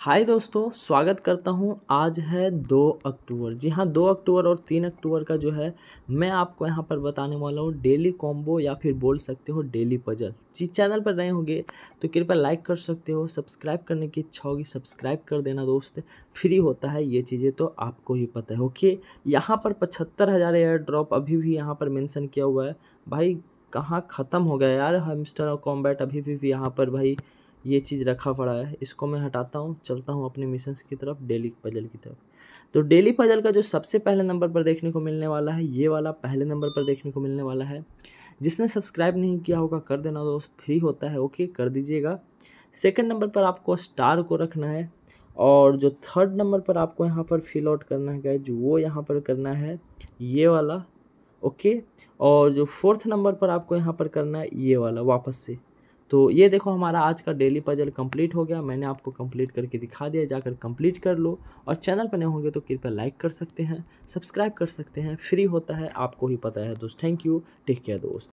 हाय दोस्तों स्वागत करता हूं आज है दो अक्टूबर जी हाँ दो अक्टूबर और तीन अक्टूबर का जो है मैं आपको यहां पर बताने वाला हूं डेली कॉम्बो या फिर बोल सकते हो डेली पजल जी चैनल पर नए होंगे तो कृपया लाइक कर सकते हो सब्सक्राइब करने की इच्छा होगी सब्सक्राइब कर देना दोस्त फ्री होता है ये चीज़ें तो आपको ही पता है ओके यहाँ पर पचहत्तर हज़ार एयर ड्रॉप अभी भी यहाँ पर मैंसन किया हुआ है भाई कहाँ ख़त्म हो गया यार हमस्टर और कॉम्बैट अभी भी, भी यहाँ पर भाई ये चीज़ रखा पड़ा है इसको मैं हटाता हूँ चलता हूँ अपने मिशन की तरफ डेली पजल की तरफ तो डेली पजल का जो सबसे पहले नंबर पर देखने को मिलने वाला है ये वाला पहले नंबर पर देखने को मिलने वाला है जिसने सब्सक्राइब नहीं किया होगा कर देना दोस्त फ्री होता है ओके कर दीजिएगा सेकंड नंबर पर आपको स्टार को रखना है और जो थर्ड नंबर पर आपको यहाँ पर फिल आउट करना है गैज वो यहाँ पर करना है ये वाला ओके और जो फोर्थ नंबर पर आपको यहाँ पर करना है ये वाला वापस से तो ये देखो हमारा आज का डेली पजल कंप्लीट हो गया मैंने आपको कंप्लीट करके दिखा दिया जाकर कंप्लीट कर लो और चैनल पर नए होंगे तो कृपया लाइक कर सकते हैं सब्सक्राइब कर सकते हैं फ्री होता है आपको ही पता है दोस्त थैंक यू टेक केयर दोस्त